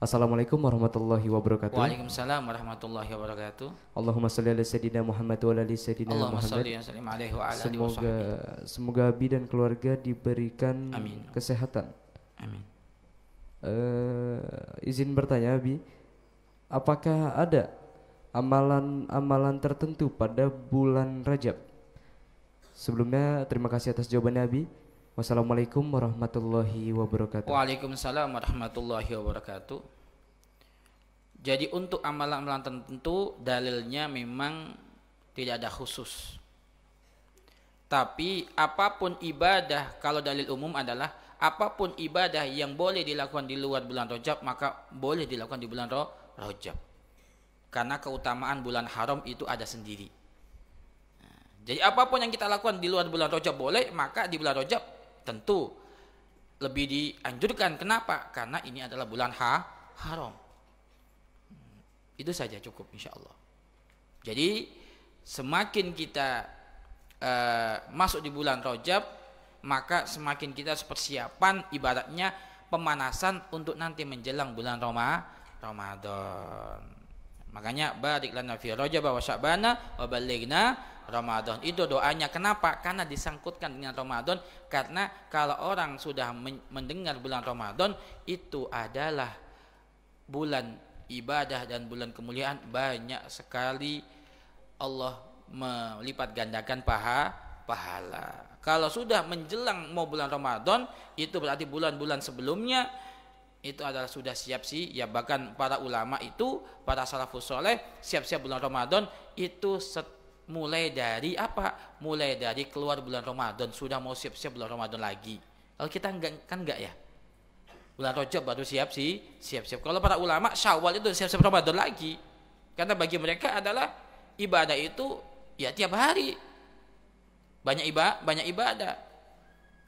Assalamualaikum warahmatullahi wabarakatuh. Waalaikumsalam warahmatullahi wabarakatuh. Allahumma salli ala sayyidina Muhammad wa ala sayyidina Allahumma Muhammad. Allahumma shalli wa ala Semoga semoga Abi dan keluarga diberikan Amin. kesehatan. Amin. Uh, izin bertanya Abi, apakah ada amalan-amalan tertentu pada bulan Rajab? Sebelumnya terima kasih atas jawabannya Abi. Wassalamualaikum warahmatullahi wabarakatuh. Waalaikumsalam warahmatullahi wabarakatuh. Jadi untuk amalan-amalan tertentu dalilnya memang tidak ada khusus. Tapi apapun ibadah kalau dalil umum adalah apapun ibadah yang boleh dilakukan di luar bulan Rajab maka boleh dilakukan di bulan Rajab. Karena keutamaan bulan haram itu ada sendiri jadi apapun yang kita lakukan di luar bulan Rajab boleh, maka di bulan Rajab tentu lebih dianjurkan. Kenapa? Karena ini adalah bulan ha haram. Hmm, itu saja cukup insya Allah. Jadi semakin kita uh, masuk di bulan Rajab, maka semakin kita persiapan ibaratnya pemanasan untuk nanti menjelang bulan Roma Ramadan. Makanya barik lana fi Rajab wa Sya'bana wa balighna Ramadan. Itu doanya. Kenapa? Karena disangkutkan dengan Ramadan. Karena kalau orang sudah mendengar bulan Ramadan itu adalah bulan ibadah dan bulan kemuliaan banyak sekali Allah melipat gandakan paha pahala. Kalau sudah menjelang mau bulan Ramadan itu berarti bulan-bulan sebelumnya itu adalah sudah siap sih ya bahkan para ulama itu para salafus soleh siap-siap bulan Ramadan itu mulai dari apa mulai dari keluar bulan Ramadan sudah mau siap-siap bulan Ramadan lagi kalau kita enggak kan enggak ya bulan Rajab baru siap sih siap-siap kalau para ulama Syawal itu siap-siap Ramadan lagi karena bagi mereka adalah ibadah itu ya tiap hari banyak ibadah banyak ibadah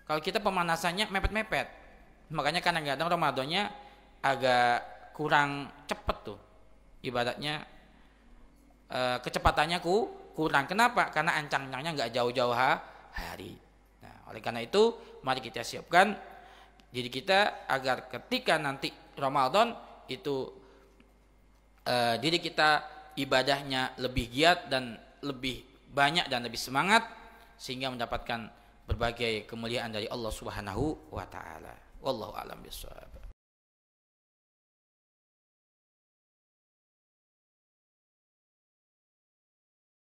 kalau kita pemanasannya mepet-mepet makanya kadang-kadang Ramadannya agak kurang cepet tuh ibadatnya e, eh, kecepatannya ku kurang kenapa karena ancang-ancangnya nggak jauh-jauh hari nah oleh karena itu mari kita siapkan jadi kita agar ketika nanti Ramadan itu e, diri kita ibadahnya lebih giat dan lebih banyak dan lebih semangat sehingga mendapatkan berbagai kemuliaan dari Allah Subhanahu wa taala. والله أعلم بالصواب